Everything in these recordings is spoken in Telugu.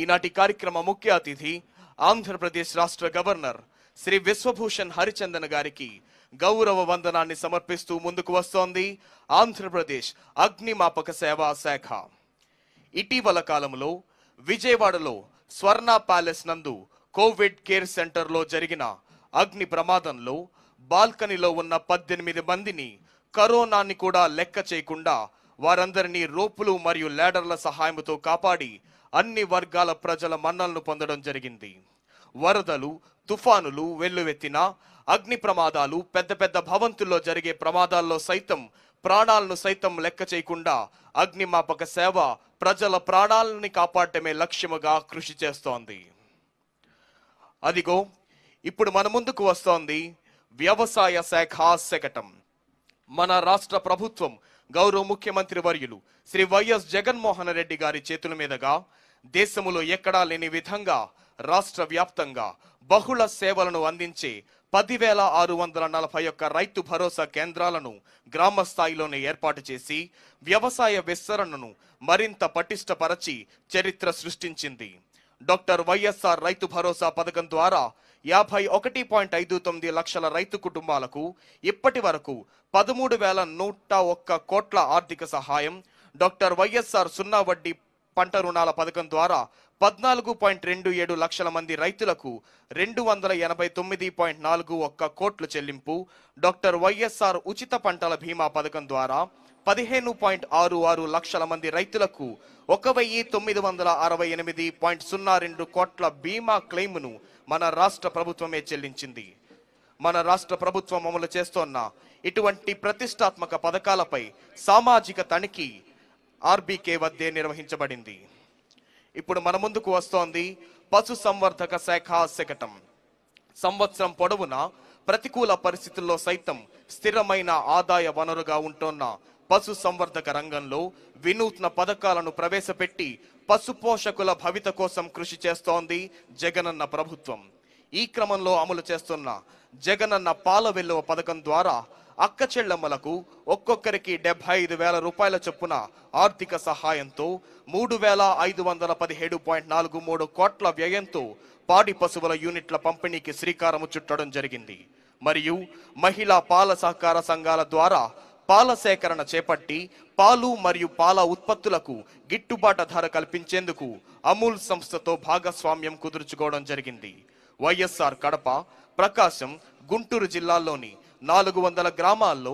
ఈనాటి కార్యక్రమ ముఖ్య అతిథి ఆంధ్రప్రదేశ్ రాష్ట్ర గవర్నర్ శ్రీ విశ్వభూషణ్ హరిచందన్ గారికి గౌరవ వందనాన్ని సమర్పిస్తూ ముందుకు వస్తోంది ఆంధ్రప్రదేశ్ అగ్నిమాపక సేవా శాఖ ఇటీవల కాలంలో విజయవాడలో స్వర్ణ ప్యాలెస్ నందు కోవిడ్ కేర్ సెంటర్లో జరిగిన అగ్ని ప్రమాదంలో బాల్కనీలో ఉన్న పద్దెనిమిది మందిని కరోనాని కూడా లెక్క చేయకుండా వారందరినీ రోపులు మరియు లేడర్ల సహాయంతో కాపాడి అన్ని వర్గాల ప్రజల మన్నలను పొందడం జరిగింది వరదలు తుఫానులు వెల్లువెత్తిన అగ్ని ప్రమాదాలు పెద్ద పెద్ద భవంతుల్లో జరిగే ప్రమాదాల్లో సైతం ప్రాణాలను సైతం లెక్క చేయకుండా అగ్నిమాపక సేవ ప్రజల ప్రాణాలని కాపాడటమే లక్ష్యముగా కృషి చేస్తోంది అదిగో ఇప్పుడు మన ముందుకు వస్తోంది వ్యవసాయ శాఖ శకటం మన రాష్ట్ర ప్రభుత్వం గౌరవ ముఖ్యమంత్రి వర్యులు శ్రీ వైఎస్ జగన్మోహన్ రెడ్డి గారి చేతుల మీదుగా దేశములో ఎక్కడా లేని విధంగా రాష్ట్ర వ్యాప్తంగా బహుళ సేవలను అందించి పదివేల ఆరు వందల నలభై ఒక్క రైతు భరోసా కేంద్రాలను గ్రామ స్థాయిలోనే ఏర్పాటు చేసి వ్యవసాయ విస్తరణను మరింత పటిష్టపరచి చరిత్ర సృష్టించింది డాక్టర్ వైఎస్ఆర్ రైతు భరోసా పథకం ద్వారా యాభై ఒకటి పాయింట్ ఐదు తొమ్మిది లక్షల రైతు కుటుంబాలకు ఇప్పటి వరకు పదమూడు వేల నూట ఒక్క కోట్ల ఆర్థిక సహాయం డాక్టర్ వైఎస్ఆర్ సున్నా వడ్డీ పంట రుణాల పథకం ద్వారా పద్నాలుగు పాయింట్ రెండు ఏడు లక్షల మంది రైతులకు రెండు వందల ఎనభై తొమ్మిది పాయింట్ నాలుగు ఒక్క కోట్లు చెల్లింపు డాక్టర్ వైఎస్ఆర్ ఉచిత పంటల బీమా పథకం ద్వారా పదిహేను పాయింట్ ఆరు ఆరు లక్షల మంది రైతులకు ఒక వెయ్యి తొమ్మిది వందల అరవై ఎనిమిది పాయింట్ సున్నా రెండు కోట్ల బీమా క్లెయిమ్ను మన రాష్ట్ర ప్రభుత్వమే చెల్లించింది మన రాష్ట్ర ప్రభుత్వం అమలు చేస్తోన్న ఇటువంటి ప్రతిష్టాత్మక పథకాలపై సామాజిక తనిఖీ ఆర్బికే వద్దే నిర్వహించబడింది ఇప్పుడు మన ముందుకు వస్తోంది పశు సంవర్ధక శాఖ శకటం సంవత్సరం పొడవునా ప్రతికూల పరిస్థితుల్లో సైతం స్థిరమైన ఆదాయ వనరుగా ఉంటున్న పశు సంవర్ధక రంగంలో వినూత్న పథకాలను ప్రవేశపెట్టి పశు పోషకుల భవిత కోసం కృషి చేస్తోంది జగనన్న ప్రభుత్వం ఈ క్రమంలో అమలు చేస్తున్న జగనన్న పాల వెల్లువ పథకం ద్వారా అక్క చెల్లెమ్మలకు ఒక్కొక్కరికి డెబ్బై ఐదు వేల రూపాయల చొప్పున ఆర్థిక సహాయంతో మూడు వేల ఐదు వందల పదిహేడు పాయింట్ నాలుగు మూడు కోట్ల వ్యయంతో పాడి పశువుల యూనిట్ల పంపిణీకి శ్రీకారము చుట్టడం జరిగింది మరియు మహిళా పాల సహకార సంఘాల ద్వారా పాల సేకరణ చేపట్టి పాలు మరియు పాల ఉత్పత్తులకు గిట్టుబాటు ధర కల్పించేందుకు అమూల్ సంస్థతో భాగస్వామ్యం కుదుర్చుకోవడం జరిగింది వైఎస్ఆర్ కడప ప్రకాశం గుంటూరు జిల్లాల్లోని నాలుగు వందల గ్రామాల్లో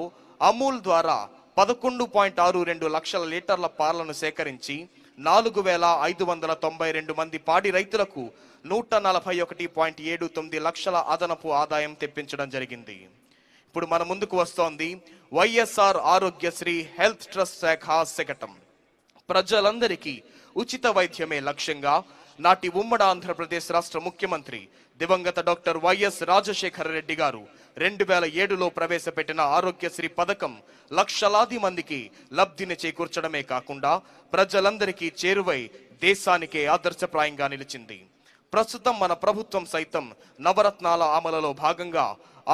అమూల్ ద్వారా పదకొండు పాయింట్ ఆరు రెండు లక్షల లీటర్ల పాలను సేకరించి నాలుగు వేల ఐదు వందల తొంభై రెండు మంది పాడి రైతులకు నూట నలభై ఒకటి పాయింట్ ఏడు తొమ్మిది లక్షల అదనపు ఆదాయం తెప్పించడం జరిగింది ఇప్పుడు మన ముందుకు వస్తోంది వైఎస్ఆర్ ఆరోగ్యశ్రీ హెల్త్ ట్రస్ట్ శాఖ శకటం ప్రజలందరికీ ఉచిత వైద్యమే లక్ష్యంగా నాటి ఉమ్మడి ఆంధ్రప్రదేశ్ రాష్ట్ర ముఖ్యమంత్రి దివంగత డాక్టర్ వైఎస్ రాజశేఖర రెడ్డి గారు రెండు వేల ఏడులో ప్రవేశపెట్టిన ఆరోగ్యశ్రీ పథకం లక్షలాది మందికి లబ్ధిని చేకూర్చడమే కాకుండా ప్రజలందరికీ చేరువై దేశానికే ఆదర్శప్రాయంగా నిలిచింది ప్రస్తుతం మన ప్రభుత్వం సైతం నవరత్నాల అమలలో భాగంగా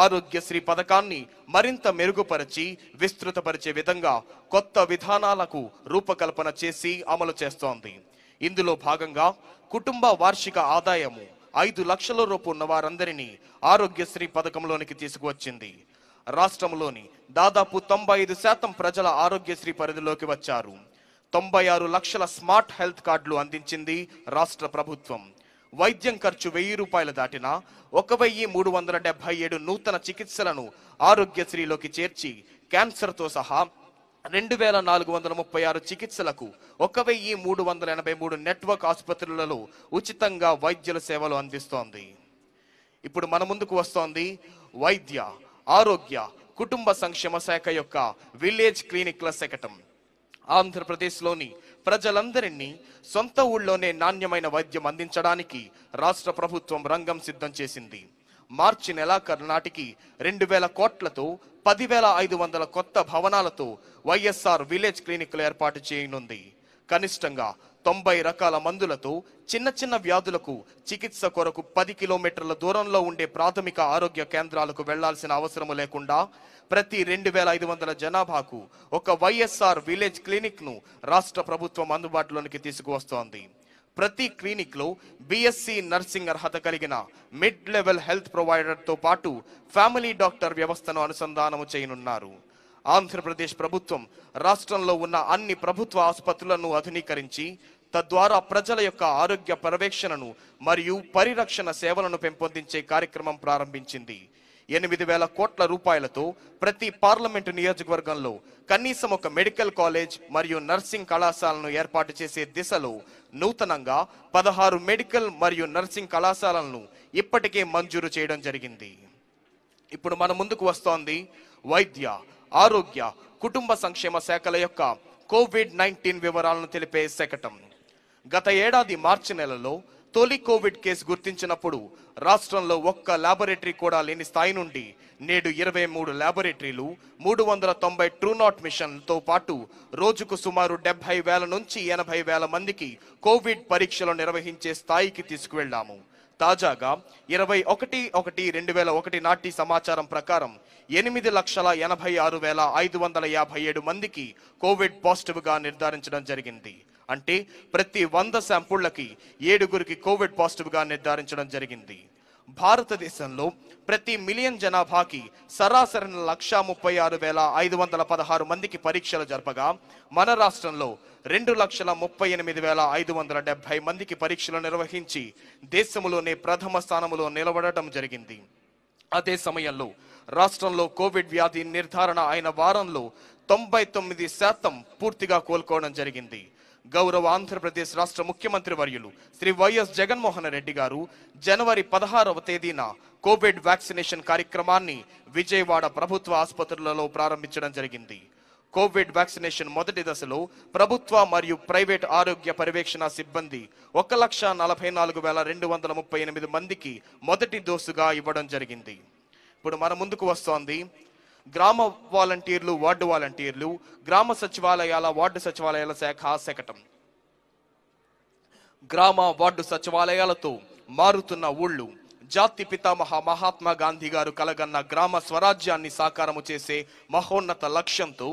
ఆరోగ్యశ్రీ పథకాన్ని మరింత మెరుగుపరిచి విస్తృతపరిచే విధంగా కొత్త విధానాలకు రూపకల్పన చేసి అమలు చేస్తోంది ఇందులో భాగంగా కుటుంబ వార్షిక ఆదాయము ఐదు లక్షల రూపు ఉన్న వారందరినీ ఆరోగ్యశ్రీ పథకంలోనికి తీసుకువచ్చింది రాష్ట్రంలోని దాదాపు తొంభై ఐదు శాతం ప్రజల ఆరోగ్యశ్రీ పరిధిలోకి వచ్చారు తొంభై ఆరు లక్షల స్మార్ట్ హెల్త్ కార్డులు అందించింది రాష్ట్ర ప్రభుత్వం వైద్యం ఖర్చు వెయ్యి రూపాయలు దాటినా ఒక వెయ్యి మూడు వందల డెబ్బై ఏడు నూతన చికిత్సలను ఆరోగ్యశ్రీలోకి చేర్చి క్యాన్సర్తో సహా రెండు వేల నాలుగు వందల ముప్పై ఆరు చికిత్సలకు ఒక వెయ్యి మూడు వందల ఎనభై మూడు నెట్వర్క్ ఆసుపత్రులలో ఉచితంగా వైద్యుల సేవలు అందిస్తోంది ఇప్పుడు మన ముందుకు వస్తోంది వైద్య ఆరోగ్య కుటుంబ సంక్షేమ శాఖ యొక్క విలేజ్ క్లినిక్ల శకటం ఆంధ్రప్రదేశ్లోని ప్రజలందరినీ సొంత ఊళ్ళోనే నాణ్యమైన వైద్యం అందించడానికి రాష్ట్ర ప్రభుత్వం రంగం సిద్ధం చేసింది మార్చి నెలాఖరు నాటికి రెండు వేల కోట్లతో పదివేల ఐదు వందల కొత్త భవనాలతో వైఎస్ఆర్ విలేజ్ క్లినిక్లు ఏర్పాటు చేయనుంది కనిష్టంగా తొంభై రకాల మందులతో చిన్న చిన్న వ్యాధులకు చికిత్స కొరకు పది కిలోమీటర్ల దూరంలో ఉండే ప్రాథమిక ఆరోగ్య కేంద్రాలకు వెళ్లాల్సిన అవసరం లేకుండా ప్రతి రెండు వేల ఐదు వందల జనాభాకు ఒక వైఎస్ఆర్ విలేజ్ క్లినిక్ను రాష్ట్ర ప్రభుత్వం అందుబాటులోనికి తీసుకువస్తోంది ప్రతి క్లినిక్లో బీఎస్సీ నర్సింగ్ అర్హత కలిగిన మిడ్ లెవెల్ హెల్త్ ప్రొవైడర్తో పాటు ఫ్యామిలీ డాక్టర్ వ్యవస్థను అనుసంధానం చేయనున్నారు ఆంధ్రప్రదేశ్ ప్రభుత్వం రాష్ట్రంలో ఉన్న అన్ని ప్రభుత్వ ఆసుపత్రులను ఆధునీకరించి తద్వారా ప్రజల యొక్క ఆరోగ్య పర్యవేక్షణను మరియు పరిరక్షణ సేవలను పెంపొందించే కార్యక్రమం ప్రారంభించింది ఎనిమిది వేల కోట్ల రూపాయలతో ప్రతి పార్లమెంటు నియోజకవర్గంలో కనీసం ఒక మెడికల్ కాలేజ్ మరియు నర్సింగ్ కళాశాలను ఏర్పాటు చేసే దిశలో నూతనంగా పదహారు మెడికల్ మరియు నర్సింగ్ కళాశాలలను ఇప్పటికే మంజూరు చేయడం జరిగింది ఇప్పుడు మన ముందుకు వస్తోంది వైద్య ఆరోగ్య కుటుంబ సంక్షేమ శాఖల యొక్క కోవిడ్ నైన్టీన్ వివరాలను తెలిపే శకటం గత ఏడాది మార్చి నెలలో తొలి కోవిడ్ కేసు గుర్తించినప్పుడు రాష్ట్రంలో ఒక్క ల్యాబొరేటరీ కూడా లేని స్థాయి నుండి నేడు ఇరవై మూడు ల్యాబొరేటరీలు మూడు వందల తొంభై ట్రూనాట్ మిషన్తో పాటు రోజుకు సుమారు డెబ్బై వేల నుంచి ఎనభై వేల మందికి కోవిడ్ పరీక్షలు నిర్వహించే స్థాయికి తీసుకువెళ్లాము తాజాగా ఇరవై ఒకటి ఒకటి రెండు వేల ఒకటి నాటి సమాచారం ప్రకారం ఎనిమిది లక్షల ఎనభై ఆరు వేల ఐదు వందల యాభై ఏడు మందికి కోవిడ్ పాజిటివ్గా నిర్ధారించడం జరిగింది అంటే ప్రతి వంద శాంపుళ్లకి ఏడుగురికి కోవిడ్ పాజిటివ్గా నిర్ధారించడం జరిగింది భారతదేశంలో ప్రతి మిలియన్ జనాభాకి సరాసరిన లక్ష ముప్పై ఆరు వేల ఐదు వందల పదహారు మందికి పరీక్షలు జరపగా మన రాష్ట్రంలో రెండు లక్షల ముప్పై ఎనిమిది వేల ఐదు వందల డెబ్బై మందికి పరీక్షలు నిర్వహించి దేశంలోనే ప్రథమ స్థానంలో నిలబడటం జరిగింది అదే సమయంలో రాష్ట్రంలో కోవిడ్ వ్యాధి నిర్ధారణ అయిన వారంలో తొంభై తొమ్మిది శాతం పూర్తిగా కోలుకోవడం జరిగింది గౌరవ ఆంధ్రప్రదేశ్ రాష్ట్ర ముఖ్యమంత్రి వర్యులు శ్రీ వైఎస్ జగన్మోహన్ రెడ్డి గారు జనవరి పదహారవ తేదీన కోవిడ్ వ్యాక్సినేషన్ కార్యక్రమాన్ని విజయవాడ ప్రభుత్వ ఆసుపత్రులలో ప్రారంభించడం జరిగింది కోవిడ్ వ్యాక్సినేషన్ మొదటి దశలో ప్రభుత్వ మరియు ప్రైవేట్ ఆరోగ్య పర్యవేక్షణ సిబ్బంది ఒక లక్ష నలభై నాలుగు వేల రెండు వందల ముప్పై ఎనిమిది మందికి మొదటి డోసుగా ఇవ్వడం జరిగింది ఇప్పుడు మన ముందుకు వస్తోంది గ్రామ వాలంటీర్లు వార్డు వాలంటీర్లు గ్రామ సచివాలయాల వార్డు సచివాలయాల శాఖ శకటం గ్రామ వార్డు సచివాలయాలతో మారుతున్న ఊళ్ళు జాతి పితామహ మహాత్మా గాంధీ గారు కలగన్న గ్రామ స్వరాజ్యాన్ని సాకారము చేసే మహోన్నత లక్ష్యంతో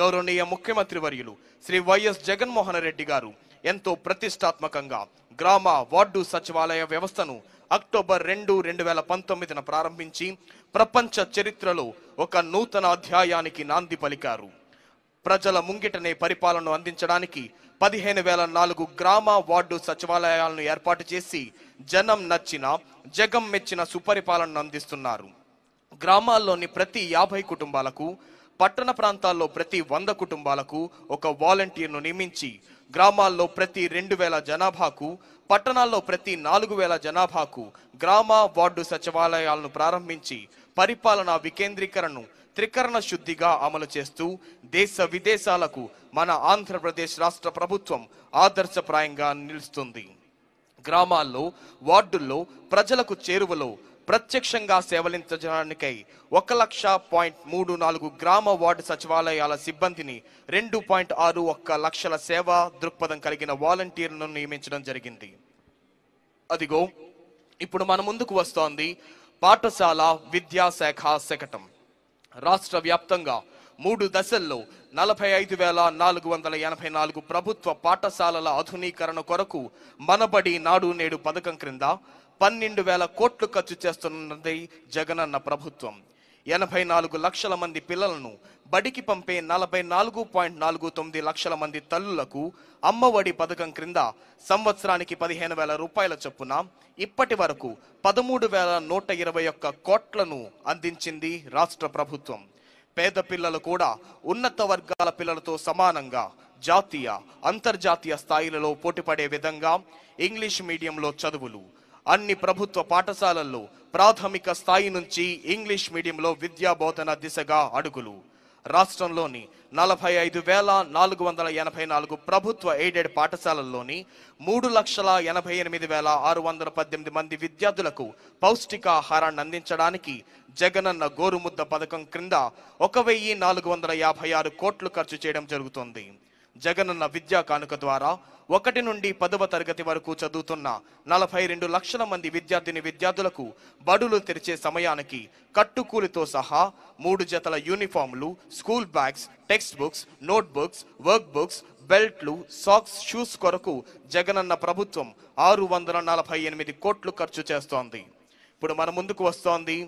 గౌరవనీయ ముఖ్యమంత్రి వర్యులు శ్రీ వైఎస్ జగన్మోహన్ రెడ్డి గారు ఎంతో ప్రతిష్టాత్మకంగా గ్రామ వార్డు సచివాలయ వ్యవస్థను అక్టోబర్ రెండు రెండు వేల పంతొమ్మిదిన ప్రారంభించి ప్రపంచ చరిత్రలో ఒక నూతన అధ్యాయానికి నాంది పలికారు ప్రజల ముంగిటనే పరిపాలనను అందించడానికి పదిహేను వేల నాలుగు గ్రామ వార్డు సచివాలయాలను ఏర్పాటు చేసి జనం నచ్చిన జగం మెచ్చిన సుపరిపాలనను అందిస్తున్నారు గ్రామాల్లోని ప్రతి యాభై కుటుంబాలకు పట్టణ ప్రాంతాల్లో ప్రతి వంద కుటుంబాలకు ఒక వాలంటీర్ను నియమించి గ్రామాల్లో ప్రతి రెండు వేల జనాభాకు పట్టణాల్లో ప్రతి నాలుగు వేల జనాభాకు గ్రామ వార్డు సచివాలయాలను ప్రారంభించి పరిపాలనా వికేంద్రీకరణను త్రికరణ శుద్ధిగా అమలు చేస్తూ దేశ విదేశాలకు మన ఆంధ్రప్రదేశ్ రాష్ట్ర ప్రభుత్వం ఆదర్శప్రాయంగా నిలుస్తుంది గ్రామాల్లో వార్డుల్లో ప్రజలకు చేరువలో ప్రత్యక్షంగా సేవలించడానికై ఒక లక్ష పాయింట్ మూడు నాలుగు గ్రామ వార్డు సచివాలయాల సిబ్బందిని రెండు పాయింట్ ఆరు ఒక్క లక్షల సేవా దృక్పథం కలిగిన వాలంటీర్లను నియమించడం జరిగింది అదిగో ఇప్పుడు మన ముందుకు వస్తోంది పాఠశాల విద్యాశాఖ శకటం రాష్ట్ర వ్యాప్తంగా మూడు దశల్లో నలభై ఐదు వేల నాలుగు వందల ఎనభై నాలుగు ప్రభుత్వ పాఠశాలల ఆధునీకరణ కొరకు మనబడి నాడు నేడు పథకం క్రింద పన్నెండు వేల కోట్లు ఖర్చు చేస్తున్నది జగనన్న ప్రభుత్వం ఎనభై నాలుగు లక్షల మంది పిల్లలను బడికి పంపే నలభై నాలుగు పాయింట్ నాలుగు తొమ్మిది లక్షల మంది తల్లులకు అమ్మఒడి పథకం క్రింద సంవత్సరానికి పదిహేను వేల రూపాయల చొప్పున ఇప్పటి వరకు పదమూడు వేల నూట ఇరవై ఒక్క కోట్లను అందించింది రాష్ట్ర ప్రభుత్వం పేద పిల్లలు కూడా ఉన్నత వర్గాల పిల్లలతో సమానంగా జాతీయ అంతర్జాతీయ స్థాయిలలో పోటీపడే విధంగా ఇంగ్లీష్ మీడియంలో చదువులు అన్ని ప్రభుత్వ పాఠశాలల్లో ప్రాథమిక స్థాయి నుంచి ఇంగ్లీష్ మీడియంలో విద్యా బోధన దిశగా అడుగులు రాష్ట్రంలోని నలభై ఐదు వేల నాలుగు వందల ఎనభై నాలుగు ప్రభుత్వ ఎయిడెడ్ పాఠశాలల్లోని మూడు లక్షల ఎనభై ఎనిమిది వేల ఆరు వందల పద్దెనిమిది మంది విద్యార్థులకు పౌష్టికాహారాన్ని అందించడానికి జగనన్న గోరుముద్ద పథకం క్రింద ఒక వెయ్యి నాలుగు వందల యాభై ఆరు కోట్లు ఖర్చు చేయడం జరుగుతోంది జగనన్న విద్యా కానుక ద్వారా ఒకటి నుండి పదవ తరగతి వరకు చదువుతున్న నలభై రెండు లక్షల మంది విద్యార్థిని విద్యార్థులకు బడులు తెరిచే సమయానికి కట్టుకూలితో సహా మూడు జతల యూనిఫామ్లు school bags textbooks notebooks workbooks బెల్ట్లు సాక్స్ షూస్ కొరకు జగనన్న ప్రభుత్వం ఆరు వందల నలభై ఎనిమిది కోట్లు ఖర్చు చేస్తోంది ఇప్పుడు మన ముందుకు వస్తోంది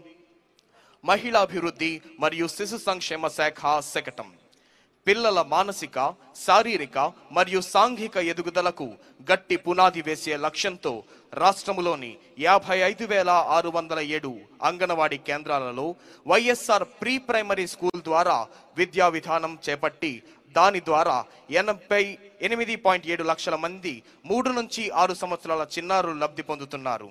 మహిళాభివృద్ధి మరియు శిశు సంక్షేమ శాఖ శకటం పిల్లల మానసిక శారీరక మరియు సాంఘిక ఎదుగుదలకు గట్టి పునాది వేసే లక్ష్యంతో రాష్ట్రంలోని యాభై ఐదు వేల ఆరు వందల ఏడు అంగనవాడి కేంద్రాలలో వైఎస్ఆర్ ప్రీ ప్రైమరీ స్కూల్ ద్వారా విద్యా విధానం చేపట్టి దాని ద్వారా ఎనభై ఎనిమిది పాయింట్ ఏడు లక్షల మంది మూడు నుంచి ఆరు సంవత్సరాల చిన్నారులు లబ్ధి పొందుతున్నారు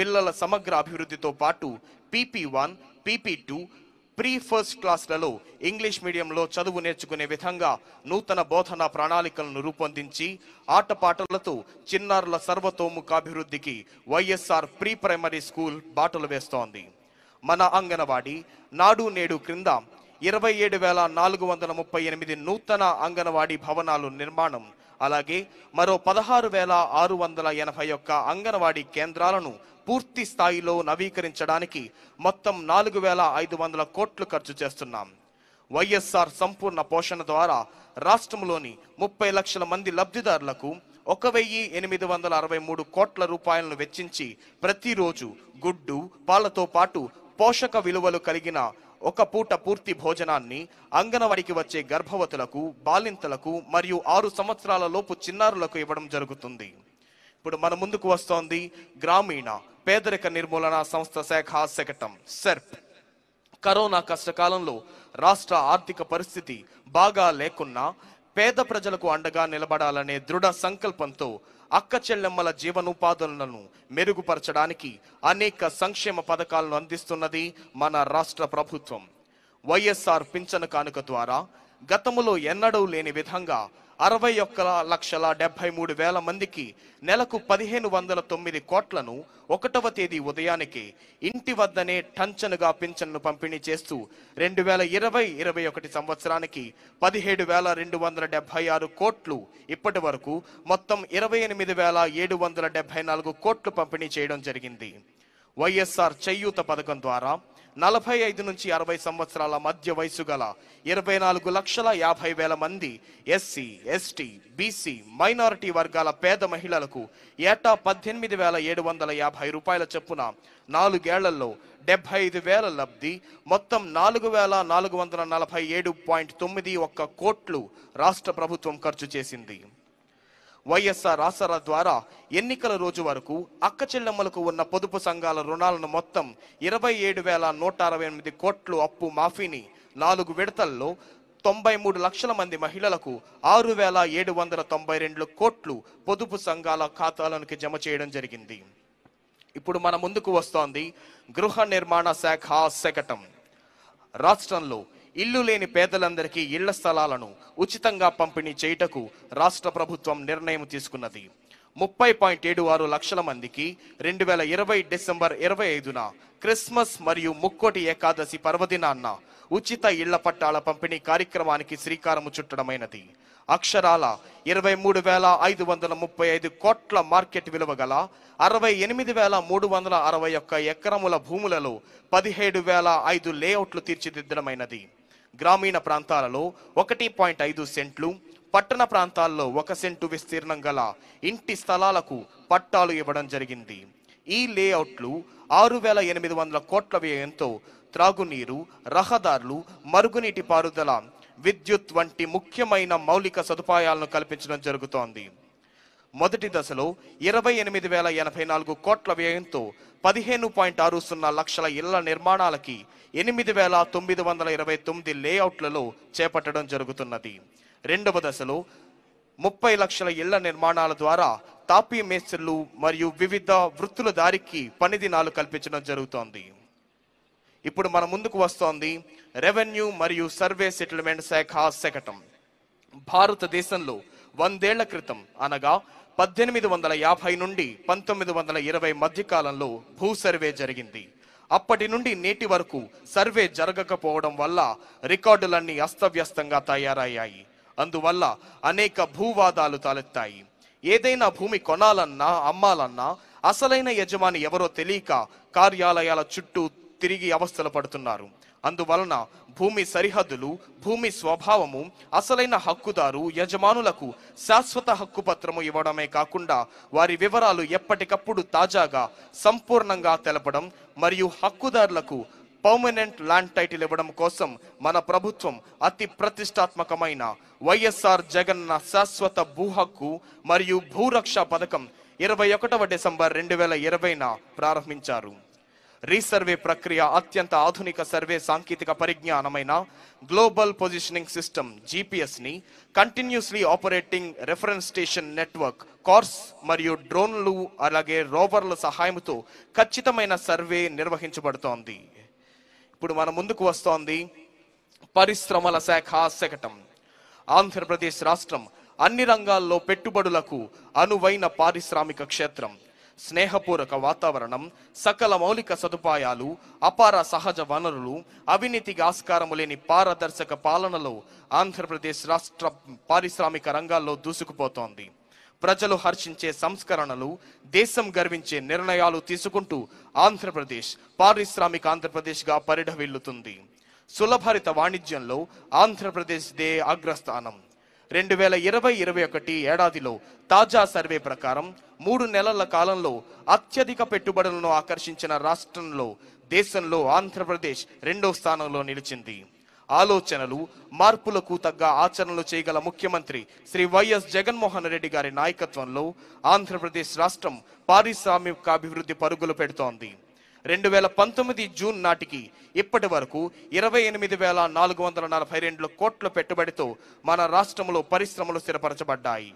పిల్లల సమగ్ర అభివృద్ధితో పాటు PP one PP two pre first క్లాస్లలో ఇంగ్లీష్ మీడియంలో చదువు నేర్చుకునే విధంగా నూతన బోధనా ప్రణాళికలను రూపొందించి ఆటపాటలతో చిన్నారుల సర్వతోముఖాభివృద్ధికి వైఎస్ఆర్ ప్రీ ప్రైమరీ స్కూల్ బాటలు వేస్తోంది మన అంగనవాడి నాడు నేడు క్రింద ఇరవై ఏడు వేల నాలుగు వందల ముప్పై ఎనిమిది నూతన అంగనవాడి భవనాలు నిర్మాణం అలాగే మరో పదహారు వేల ఆరు వందల ఎనభై ఒక్క అంగన్వాడీ కేంద్రాలను పూర్తి స్థాయిలో నవీకరించడానికి మొత్తం నాలుగు వేల ఐదు వందల కోట్లు ఖర్చు చేస్తున్నాం వైఎస్ఆర్ సంపూర్ణ పోషణ ద్వారా రాష్ట్రంలోని ముప్పై లక్షల మంది లబ్ధిదారులకు ఒక వెయ్యి ఎనిమిది వందల అరవై మూడు కోట్ల రూపాయలను వెచ్చించి ప్రతిరోజు గుడ్డు పాలతో పాటు పోషక విలువలు కలిగిన ఒక పూట పూర్తి భోజనాన్ని అంగనవాడికి వచ్చే గర్భవతులకు బాలింతలకు మరియు ఆరు సంవత్సరాల లోపు చిన్నారులకు ఇవ్వడం జరుగుతుంది ఇప్పుడు మన ముందుకు వస్తోంది గ్రామీణ పేదరిక నిర్మూలన సంస్థ శాఖ శకటం సెర్ప్ కరోనా కష్టకాలంలో రాష్ట్ర ఆర్థిక పరిస్థితి బాగా లేకున్నా పేద ప్రజలకు అండగా నిలబడాలనే దృఢ సంకల్పంతో అక్క చెల్లెమ్మల జీవనోపాధులను మెరుగుపరచడానికి అనేక సంక్షేమ పథకాలను అందిస్తున్నది మన రాష్ట్ర ప్రభుత్వం వైఎస్ఆర్ పింఛను కానుక ద్వారా గతములో ఎన్నడూ లేని విధంగా అరవై ఒక్క లక్షల డెబ్బై మూడు వేల మందికి నెలకు పదిహేను వందల తొమ్మిది కోట్లను ఒకటవ తేదీ ఉదయానికి ఇంటి వద్దనే టంచనుగా పింఛన్ను పంపిణీ చేస్తూ రెండు వేల ఇరవై ఇరవై ఒకటి సంవత్సరానికి పదిహేడు వేల రెండు వందల డెబ్బై ఆరు కోట్లు ఇప్పటి వరకు మొత్తం ఇరవై ఎనిమిది వేల ఏడు వందల డెబ్బై నాలుగు కోట్లు పంపిణీ చేయడం జరిగింది వైఎస్ఆర్ చేయూత పథకం ద్వారా నలభై ఐదు నుంచి అరవై సంవత్సరాల మధ్య వయసు గల ఇరవై నాలుగు లక్షల యాభై వేల మంది ఎస్సీ ఎస్టీ బీసీ మైనారిటీ వర్గాల పేద మహిళలకు ఏటా పద్దెనిమిది వేల ఏడు వందల యాభై రూపాయల చొప్పున నాలుగేళ్లలో డెబ్బై ఐదు వేల లబ్ధి మొత్తం నాలుగు వేల నాలుగు వందల నలభై ఏడు పాయింట్ తొమ్మిది ఒక్క కోట్లు రాష్ట్ర ప్రభుత్వం ఖర్చు చేసింది వైఎస్ఆర్ ఆసరా ద్వారా ఎన్నికల రోజు వరకు అక్క చెల్లెమ్మలకు ఉన్న పొదుపు సంఘాల రుణాలను మొత్తం ఇరవై ఏడు వేల నూట అరవై ఎనిమిది కోట్లు అప్పు మాఫీని నాలుగు విడతల్లో తొంభై మూడు లక్షల మంది మహిళలకు ఆరు వేల ఏడు వందల తొంభై రెండు కోట్లు పొదుపు సంఘాల ఖాతాలకు జమ చేయడం జరిగింది ఇప్పుడు మన ముందుకు వస్తోంది గృహ నిర్మాణ శాఖ శకటం రాష్ట్రంలో ఇల్లు లేని పేదలందరికీ ఇళ్ల స్థలాలను ఉచితంగా పంపిణీ చేయుటకు రాష్ట్ర ప్రభుత్వం నిర్ణయం తీసుకున్నది ముప్పై పాయింట్ ఏడు ఆరు లక్షల మందికి రెండు వేల ఇరవై డిసెంబర్ ఇరవై ఐదున క్రిస్మస్ మరియు ముక్కోటి ఏకాదశి పర్వదినాన్న ఉచిత ఇళ్ల పట్టాల పంపిణీ కార్యక్రమానికి శ్రీకారము చుట్టడమైనది అక్షరాల ఇరవై మూడు వేల ఐదు వందల ముప్పై ఐదు కోట్ల మార్కెట్ విలువ గల అరవై ఎనిమిది వేల మూడు వందల అరవై ఒక్క ఎకరముల భూములలో పదిహేడు వేల ఐదు లేఅవుట్లు తీర్చిదిద్దడమైనది గ్రామీణ ప్రాంతాలలో ఒకటి పాయింట్ ఐదు సెంట్లు పట్టణ ప్రాంతాల్లో ఒక సెంటు విస్తీర్ణం గల ఇంటి స్థలాలకు పట్టాలు ఇవ్వడం జరిగింది ఈ లేఅవుట్లు ఆరు వేల ఎనిమిది వందల కోట్ల వ్యయంతో త్రాగునీరు రహదారులు మరుగునీటి పారుదల విద్యుత్ వంటి ముఖ్యమైన మౌలిక సదుపాయాలను కల్పించడం జరుగుతోంది మొదటి దశలో ఇరవై ఎనిమిది వేల ఎనభై నాలుగు కోట్ల వ్యయంతో పదిహేను పాయింట్ ఆరు సున్నా లక్షల ఇళ్ల నిర్మాణాలకి ఎనిమిది వేల తొమ్మిది వందల ఇరవై తొమ్మిది లేఅవుట్లలో చేపట్టడం జరుగుతున్నది రెండవ దశలో ముప్పై లక్షల ఇళ్ల నిర్మాణాల ద్వారా తాపీ మేస్త్రులు మరియు వివిధ వృత్తుల దారికి పని దినాలు కల్పించడం జరుగుతోంది ఇప్పుడు మన ముందుకు వస్తోంది రెవెన్యూ మరియు సర్వే సెటిల్మెంట్ శాఖ శకటం భారతదేశంలో వందేళ్ల క్రితం అనగా పద్దెనిమిది వందల యాభై నుండి పంతొమ్మిది వందల ఇరవై మధ్యకాలంలో భూ సర్వే జరిగింది అప్పటి నుండి నేటి వరకు సర్వే జరగకపోవడం వల్ల రికార్డులన్నీ అస్తవ్యస్తంగా తయారయ్యాయి అందువల్ల అనేక భూవాదాలు తలెత్తాయి ఏదైనా భూమి కొనాలన్నా అమ్మాలన్నా అసలైన యజమాని ఎవరో తెలియక కార్యాలయాల చుట్టూ తిరిగి అవస్థలు పడుతున్నారు అందువలన భూమి సరిహద్దులు భూమి స్వభావము అసలైన హక్కుదారు యజమానులకు శాశ్వత హక్కు పత్రము ఇవ్వడమే కాకుండా వారి వివరాలు ఎప్పటికప్పుడు తాజాగా సంపూర్ణంగా తెలపడం మరియు హక్కుదారులకు పర్మనెంట్ ల్యాండ్ టైటిల్ ఇవ్వడం కోసం మన ప్రభుత్వం అతి ప్రతిష్టాత్మకమైన వైఎస్ఆర్ జగన్న శాశ్వత భూ హక్కు మరియు భూరక్ష పథకం ఇరవై ఒకటవ డిసెంబర్ రెండు వేల ఇరవైన ప్రారంభించారు రీసర్వే ప్రక్రియ అత్యంత ఆధునిక సర్వే సాంకేతిక పరిజ్ఞానమైన గ్లోబల్ పొజిషనింగ్ సిస్టమ్ జీపీఎస్ని continuously operating reference station network CORS మరియు డ్రోన్లు అలాగే రోవర్ల సహాయంతో ఖచ్చితమైన సర్వే నిర్వహించబడుతోంది ఇప్పుడు మన ముందుకు వస్తోంది పరిశ్రమల శాఖ శకటం ఆంధ్రప్రదేశ్ రాష్ట్రం అన్ని రంగాల్లో పెట్టుబడులకు అనువైన పారిశ్రామిక క్షేత్రం స్నేహపూర్వక వాతావరణం సకల మౌలిక సదుపాయాలు అపార సహజ వనరులు అవినీతికి ఆస్కారము లేని పారదర్శక పాలనలో ఆంధ్రప్రదేశ్ రాష్ట్ర పారిశ్రామిక రంగాల్లో దూసుకుపోతోంది ప్రజలు హర్షించే సంస్కరణలు దేశం గర్వించే నిర్ణయాలు తీసుకుంటూ ఆంధ్రప్రదేశ్ పారిశ్రామిక ఆంధ్రప్రదేశ్గా పరిఢవిల్లుతుంది సులభరిత వాణిజ్యంలో ఆంధ్రప్రదేశ్ దే అగ్రస్థానం రెండు వేల ఇరవై ఇరవై ఒకటి ఏడాదిలో తాజా సర్వే ప్రకారం మూడు నెలల కాలంలో అత్యధిక పెట్టుబడులను ఆకర్షించిన రాష్ట్రంలో దేశంలో ఆంధ్రప్రదేశ్ రెండో స్థానంలో నిలిచింది ఆలోచనలు మార్పులకు తగ్గ ఆచరణలు చేయగల ముఖ్యమంత్రి శ్రీ వైఎస్ జగన్మోహన్ రెడ్డి గారి నాయకత్వంలో ఆంధ్రప్రదేశ్ రాష్ట్రం పారిశ్రామికాభివృద్ధి పరుగులు పెడుతోంది రెండు వేల పంతొమ్మిది జూన్ నాటికి ఇప్పటి వరకు ఇరవై ఎనిమిది వేల నాలుగు వందల నలభై రెండు కోట్ల పెట్టుబడితో మన రాష్ట్రంలో పరిశ్రమలు స్థిరపరచబడ్డాయి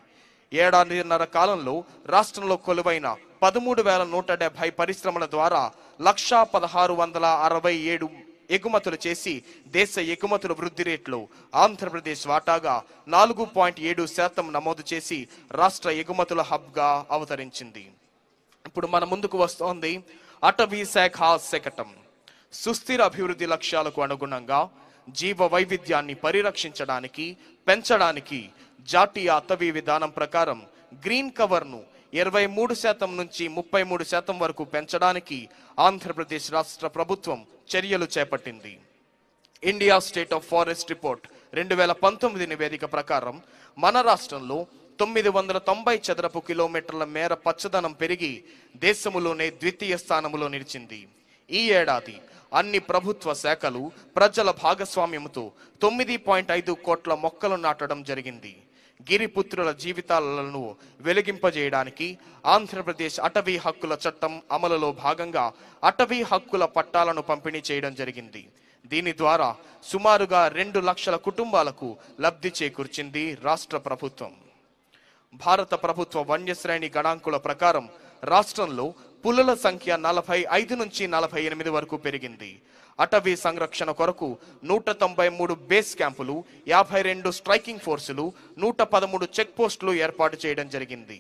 ఏడాదిన్నర కాలంలో రాష్ట్రంలో కొలువైన పదమూడు వేల నూట డెబ్బై పరిశ్రమల ద్వారా లక్షా పదహారు వందల అరవై ఏడు ఎగుమతులు చేసి దేశ ఎగుమతుల వృద్ధి రేట్లు ఆంధ్రప్రదేశ్ వాటాగా నాలుగు పాయింట్ ఏడు శాతం నమోదు చేసి రాష్ట్ర ఎగుమతుల హబ్గా అవతరించింది ఇప్పుడు మన ముందుకు వస్తోంది అటవీ శాఖ శకటం సుస్థిర అభివృద్ధి లక్ష్యాలకు అనుగుణంగా జీవ వైవిధ్యాన్ని పరిరక్షించడానికి పెంచడానికి జాతీయ అటవీ విధానం ప్రకారం గ్రీన్ కవర్ను ఇరవై మూడు శాతం నుంచి ముప్పై మూడు శాతం వరకు పెంచడానికి ఆంధ్రప్రదేశ్ రాష్ట్ర ప్రభుత్వం చర్యలు చేపట్టింది India state of forest report రెండు వేల పంతొమ్మిది నివేదిక ప్రకారం మన రాష్ట్రంలో తొమ్మిది వందల తొంభై చదరపు కిలోమీటర్ల మేర పచ్చదనం పెరిగి దేశములోనే ద్వితీయ స్థానంలో నిలిచింది ఈ ఏడాది అన్ని ప్రభుత్వ శాఖలు ప్రజల భాగస్వామ్యంతో తొమ్మిది పాయింట్ ఐదు కోట్ల మొక్కలు నాటడం జరిగింది గిరిపుత్రుల జీవితాలను వెలిగింపజేయడానికి ఆంధ్రప్రదేశ్ అటవీ హక్కుల చట్టం అమలులో భాగంగా అటవీ హక్కుల పట్టాలను పంపిణీ చేయడం జరిగింది దీని ద్వారా సుమారుగా రెండు లక్షల కుటుంబాలకు లబ్ధి చేకూర్చింది రాష్ట్ర ప్రభుత్వం భారత ప్రభుత్వ వన్యశ్రేణి గణాంకుల ప్రకారం రాష్ట్రంలో పులుల సంఖ్య నలభై ఐదు నుంచి నలభై ఎనిమిది వరకు పెరిగింది అటవీ సంరక్షణ కొరకు నూట తొంభై మూడు బేస్ క్యాంపులు యాభై రెండు స్ట్రైకింగ్ ఫోర్సులు నూట పదమూడు చెక్ పోస్టులు ఏర్పాటు చేయడం జరిగింది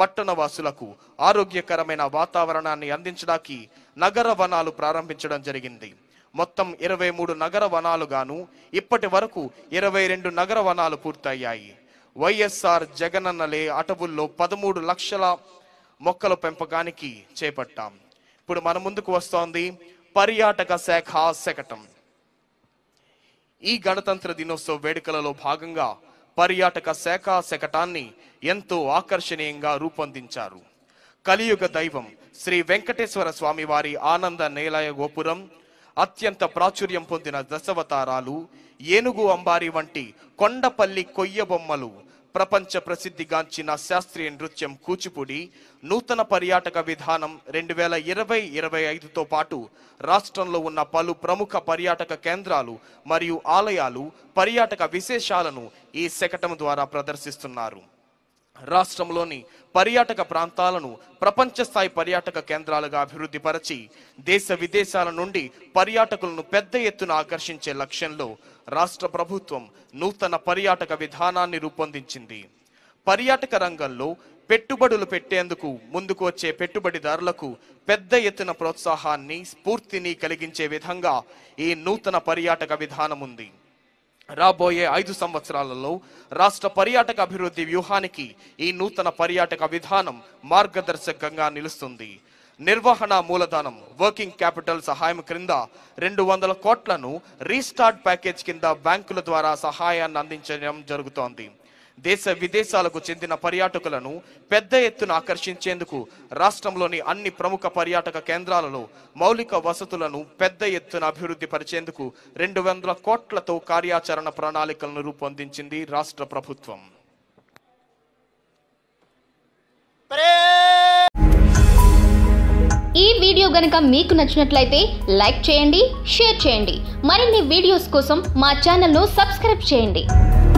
పట్టణ వాసులకు ఆరోగ్యకరమైన వాతావరణాన్ని అందించడానికి నగర వనాలు ప్రారంభించడం జరిగింది మొత్తం ఇరవై మూడు నగర వనాలుగాను ఇప్పటి వరకు ఇరవై రెండు నగర వనాలు పూర్తయ్యాయి వైఎస్ఆర్ జగనన్నలే అటవుల్లో పదమూడు లక్షల మొక్కల పెంపకానికి చేపట్టాం ఇప్పుడు మన ముందుకు వస్తోంది పర్యాటక శాఖ శకటం ఈ గణతంత్ర దినోత్సవ వేడుకలలో భాగంగా పర్యాటక శాఖ శకటాన్ని ఎంతో ఆకర్షణీయంగా రూపొందించారు కలియుగ దైవం శ్రీ వెంకటేశ్వర స్వామి వారి ఆనంద నేలయ గోపురం అత్యంత ప్రాచుర్యం పొందిన దశవతారాలు ఏనుగు అంబారి వంటి కొండపల్లి కొయ్య బొమ్మలు ప్రపంచ ప్రసిద్ధిగాంచిన శాస్త్రీయ నృత్యం కూచిపూడి నూతన పర్యాటక విధానం రెండు వేల ఇరవై ఇరవై ఐదుతో పాటు రాష్ట్రంలో ఉన్న పలు ప్రముఖ పర్యాటక కేంద్రాలు మరియు ఆలయాలు పర్యాటక విశేషాలను ఈ శకటం ద్వారా ప్రదర్శిస్తున్నారు రాష్ట్రంలోని పర్యాటక ప్రాంతాలను ప్రపంచ స్థాయి పర్యాటక కేంద్రాలుగా అభివృద్ధి దేశ విదేశాల నుండి పర్యాటకులను పెద్ద ఎత్తున ఆకర్షించే లక్ష్యంలో రాష్ట్ర ప్రభుత్వం నూతన పర్యాటక విధానాన్ని రూపొందించింది పర్యాటక రంగంలో పెట్టుబడులు పెట్టేందుకు ముందుకు వచ్చే పెట్టుబడిదారులకు పెద్ద ఎత్తున ప్రోత్సాహాన్ని స్ఫూర్తిని కలిగించే విధంగా ఈ నూతన పర్యాటక విధానం ఉంది రాబోయే ఐదు సంవత్సరాలలో రాష్ట్ర పర్యాటక అభివృద్ధి వ్యూహానికి ఈ నూతన పర్యాటక విధానం మార్గదర్శకంగా నిలుస్తుంది నిర్వహణ మూలధనం వర్కింగ్ క్యాపిటల్ సహాయం క్రింద రెండు వందల కోట్లను రీస్టార్ట్ ప్యాకేజ్ కింద బ్యాంకుల ద్వారా సహాయాన్ని అందించడం జరుగుతోంది దేశ విదేశాలకు చెందిన పర్యాటకులను పెద్ద ఎత్తున ఆకర్షించేందుకు రాష్ట్రంలోని అన్ని ప్రముఖ పర్యాటక కేంద్రాలలో మౌలిక వసతులను పెద్ద ఎత్తున అభివృద్ధి పరిచేందుకు రెండు వందల కోట్లతో కార్యాచరణ ప్రణాళికలను రూపొందించింది రాష్ట్ర ప్రభుత్వం ఈ వీడియో గనక మీకు నచ్చినట్లయితే లైక్ చేయండి షేర్ చేయండి మరిన్ని వీడియోస్ కోసం మా ఛానల్ను సబ్స్క్రైబ్ చేయండి